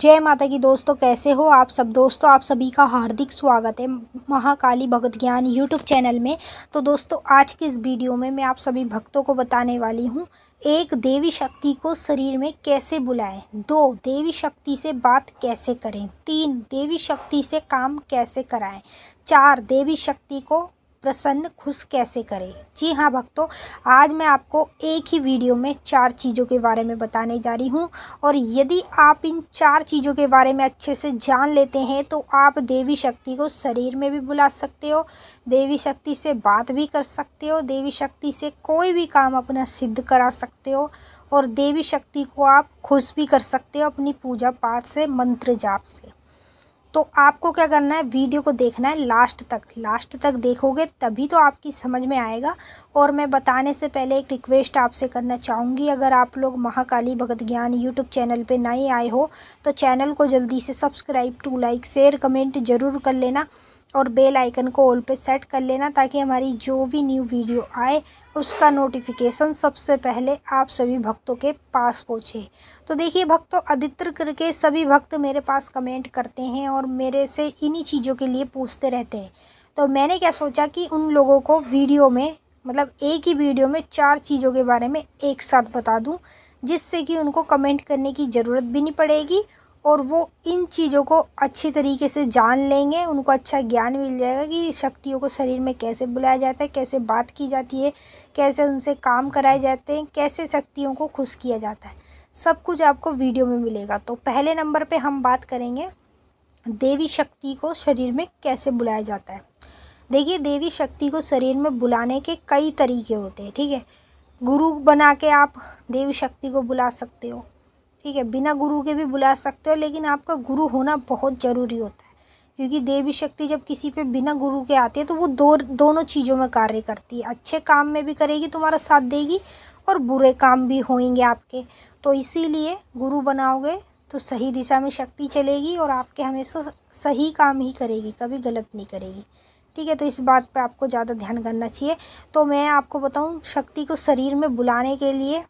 जय माता की दोस्तों कैसे हो आप सब दोस्तों आप सभी का हार्दिक स्वागत है महाकाली भगत ज्ञान यूट्यूब चैनल में तो दोस्तों आज की इस वीडियो में मैं आप सभी भक्तों को बताने वाली हूँ एक देवी शक्ति को शरीर में कैसे बुलाएं दो देवी शक्ति से बात कैसे करें तीन देवी शक्ति से काम कैसे कराएं चार देवी शक्ति को प्रसन्न खुश कैसे करें जी हाँ भक्तों आज मैं आपको एक ही वीडियो में चार चीज़ों के बारे में बताने जा रही हूँ और यदि आप इन चार चीज़ों के बारे में अच्छे से जान लेते हैं तो आप देवी शक्ति को शरीर में भी बुला सकते हो देवी शक्ति से बात भी कर सकते हो देवी शक्ति से कोई भी काम अपना सिद्ध करा सकते हो और देवी शक्ति को आप खुश भी कर सकते हो अपनी पूजा पाठ से मंत्र जाप से तो आपको क्या करना है वीडियो को देखना है लास्ट तक लास्ट तक देखोगे तभी तो आपकी समझ में आएगा और मैं बताने से पहले एक रिक्वेस्ट आपसे करना चाहूँगी अगर आप लोग महाकाली भगत ज्ञान यूट्यूब चैनल पे नए आए हो तो चैनल को जल्दी से subscribe to like share comment ज़रूर कर लेना और बेल आइकन को ऑल पे सेट कर लेना ताकि हमारी जो भी न्यू वीडियो आए उसका नोटिफिकेशन सबसे पहले आप सभी भक्तों के पास पहुँचे तो देखिए भक्तों अधित्र करके सभी भक्त मेरे पास कमेंट करते हैं और मेरे से इन्हीं चीज़ों के लिए पूछते रहते हैं तो मैंने क्या सोचा कि उन लोगों को वीडियो में मतलब एक ही वीडियो में चार चीज़ों के बारे में एक साथ बता दूँ जिससे कि उनको कमेंट करने की ज़रूरत भी नहीं पड़ेगी और वो इन चीज़ों को अच्छे तरीके से जान लेंगे उनको अच्छा ज्ञान मिल जाएगा कि शक्तियों को शरीर में कैसे बुलाया जाता है कैसे बात की जाती है कैसे उनसे काम कराए जाते हैं कैसे शक्तियों को खुश किया जाता है सब कुछ आपको वीडियो में मिलेगा तो पहले नंबर पे हम बात करेंगे देवी शक्ति को शरीर में कैसे बुलाया जाता है देखिए देवी शक्ति को शरीर में बुलाने के कई तरीके होते हैं ठीक है गुरु बना के आप देवी शक्ति को बुला सकते हो ठीक है बिना गुरु के भी बुला सकते हो लेकिन आपका गुरु होना बहुत ज़रूरी होता है क्योंकि देवी शक्ति जब किसी पे बिना गुरु के आती है तो वो दो दोनों चीज़ों में कार्य करती है अच्छे काम में भी करेगी तुम्हारा साथ देगी और बुरे काम भी होंगे आपके तो इसीलिए गुरु बनाओगे तो सही दिशा में शक्ति चलेगी और आपके हमेशा सही काम ही करेगी कभी गलत नहीं करेगी ठीक है तो इस बात पे आपको ज़्यादा ध्यान करना चाहिए तो मैं आपको बताऊँ शक्ति को शरीर में बुलाने के लिए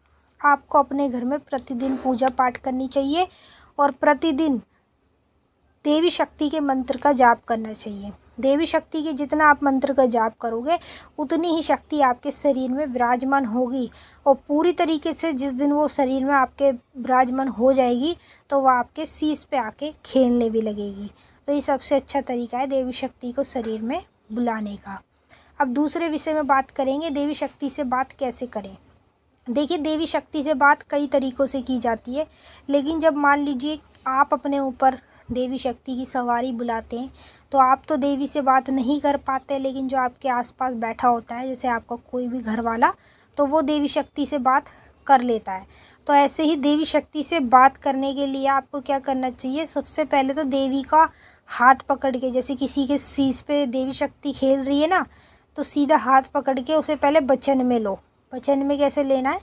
आपको अपने घर में प्रतिदिन पूजा पाठ करनी चाहिए और प्रतिदिन देवी शक्ति के मंत्र का जाप करना चाहिए देवी शक्ति के जितना आप मंत्र का जाप करोगे उतनी ही शक्ति आपके शरीर में विराजमान होगी और पूरी तरीके से जिस दिन वो शरीर में आपके विराजमान हो जाएगी तो वह आपके शीस पे आके खेलने भी लगेगी तो ये सबसे अच्छा तरीका है देवी शक्ति को शरीर में बुलाने का अब दूसरे विषय में बात करेंगे देवी शक्ति से बात कैसे करें देखिए देवी शक्ति से बात कई तरीक़ों से की जाती है लेकिन जब मान लीजिए आप अपने ऊपर देवी शक्ति की सवारी बुलाते हैं तो आप तो देवी से बात नहीं कर पाते लेकिन जो आपके आसपास बैठा होता है जैसे आपका कोई भी घर वाला तो वो देवी शक्ति से बात कर लेता है तो ऐसे ही देवी शक्ति से बात करने के लिए आपको क्या करना चाहिए सबसे पहले तो देवी का हाथ पकड़ के जैसे किसी के शीश पे देवी शक्ति खेल रही है ना तो सीधा हाथ पकड़ के उसे पहले बचन में लो वचन में कैसे लेना है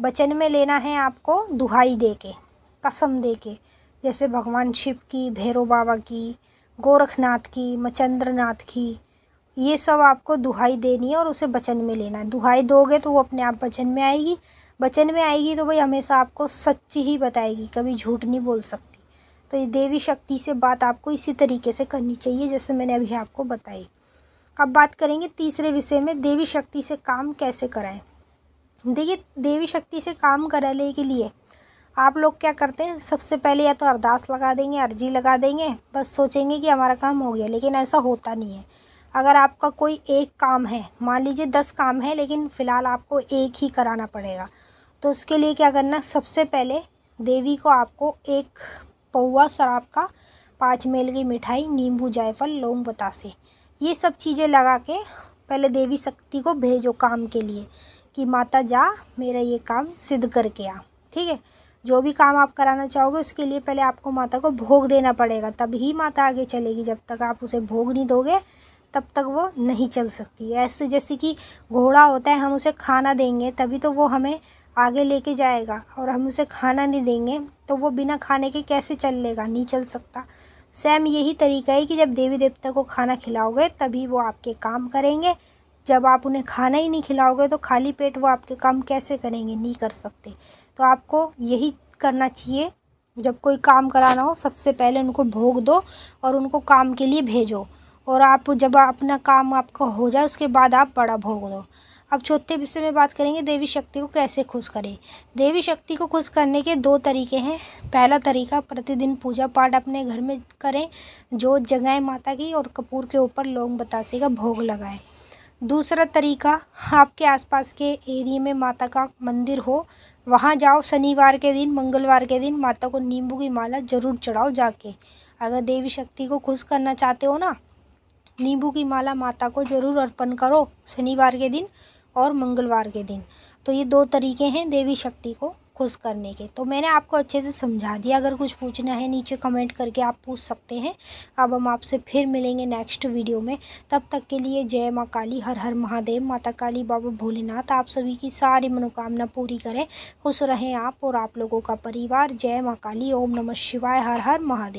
वचन में लेना है आपको दुहाई दे के कसम दे के जैसे भगवान शिव की भैरव बाबा की गोरखनाथ की मचंद्रनाथ की ये सब आपको दुहाई देनी है और उसे वचन में लेना है दुहाई दोगे तो वो अपने आप वचन में आएगी वचन में आएगी तो भाई हमेशा आपको सच्ची ही बताएगी कभी झूठ नहीं बोल सकती तो ये देवी शक्ति से बात आपको इसी तरीके से करनी चाहिए जैसे मैंने अभी आपको बताई अब बात करेंगे तीसरे विषय में देवी शक्ति से काम कैसे कराएं देखिए देवी शक्ति से काम कराने के लिए आप लोग क्या करते हैं सबसे पहले या तो अरदास लगा देंगे अर्जी लगा देंगे बस सोचेंगे कि हमारा काम हो गया लेकिन ऐसा होता नहीं है अगर आपका कोई एक काम है मान लीजिए दस काम है लेकिन फ़िलहाल आपको एक ही कराना पड़ेगा तो उसके लिए क्या करना सबसे पहले देवी को आपको एक पौवा शराब का पाँच मेल की मिठाई नींबू जायफल लौंग बतासे ये सब चीज़ें लगा के पहले देवी शक्ति को भेजो काम के लिए कि माता जा मेरा ये काम सिद्ध करके आ ठीक है जो भी काम आप कराना चाहोगे उसके लिए पहले आपको माता को भोग देना पड़ेगा तब ही माता आगे चलेगी जब तक आप उसे भोग नहीं दोगे तब तक वो नहीं चल सकती ऐसे जैसे कि घोड़ा होता है हम उसे खाना देंगे तभी तो वो हमें आगे लेके जाएगा और हम उसे खाना नहीं देंगे तो वो बिना खाने के कैसे चल लेगा नहीं चल सकता सेम यही तरीका है कि जब देवी देवता को खाना खिलाओगे तभी वो आपके काम करेंगे जब आप उन्हें खाना ही नहीं खिलाओगे तो खाली पेट वो आपके काम कैसे करेंगे नहीं कर सकते तो आपको यही करना चाहिए जब कोई काम कराना हो सबसे पहले उनको भोग दो और उनको काम के लिए भेजो और आप जब अपना काम आपका हो जाए उसके बाद आप बड़ा भोग दो अब चौथे विषय में बात करेंगे देवी शक्ति को कैसे खुश करें देवी शक्ति को खुश करने के दो तरीके हैं पहला तरीका प्रतिदिन पूजा पाठ अपने घर में करें जोत जगाएं माता की और कपूर के ऊपर लौंग बतासे का भोग लगाएं दूसरा तरीका आपके आसपास के एरिए में माता का मंदिर हो वहाँ जाओ शनिवार के दिन मंगलवार के दिन माता को नींबू की माला ज़रूर चढ़ाओ जाके अगर देवी शक्ति को खुश करना चाहते हो ना नींबू की माला माता को ज़रूर अर्पण करो शनिवार के दिन और मंगलवार के दिन तो ये दो तरीके हैं देवी शक्ति को खुश करने के तो मैंने आपको अच्छे से समझा दिया अगर कुछ पूछना है नीचे कमेंट करके आप पूछ सकते हैं अब हम आपसे फिर मिलेंगे नेक्स्ट वीडियो में तब तक के लिए जय माँ काली हर हर महादेव माता काली बाबा भोलेनाथ आप सभी की सारी मनोकामना पूरी करें खुश रहें आप और आप लोगों का परिवार जय माँ काली ओम नमः शिवाय हर हर महादेव